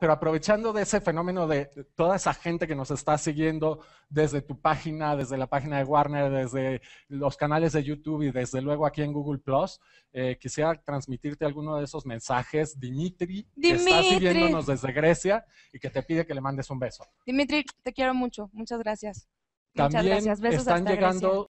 pero aprovechando de ese fenómeno de toda esa gente que nos está siguiendo desde tu página, desde la página de Warner, desde los canales de YouTube y desde luego aquí en Google Plus, eh, quisiera transmitirte alguno de esos mensajes. Dimitri, que está siguiéndonos desde Grecia y que te pide que le mandes un beso. Dimitri, te quiero mucho. Muchas gracias. También Muchas gracias. Besos están llegando. Grecia.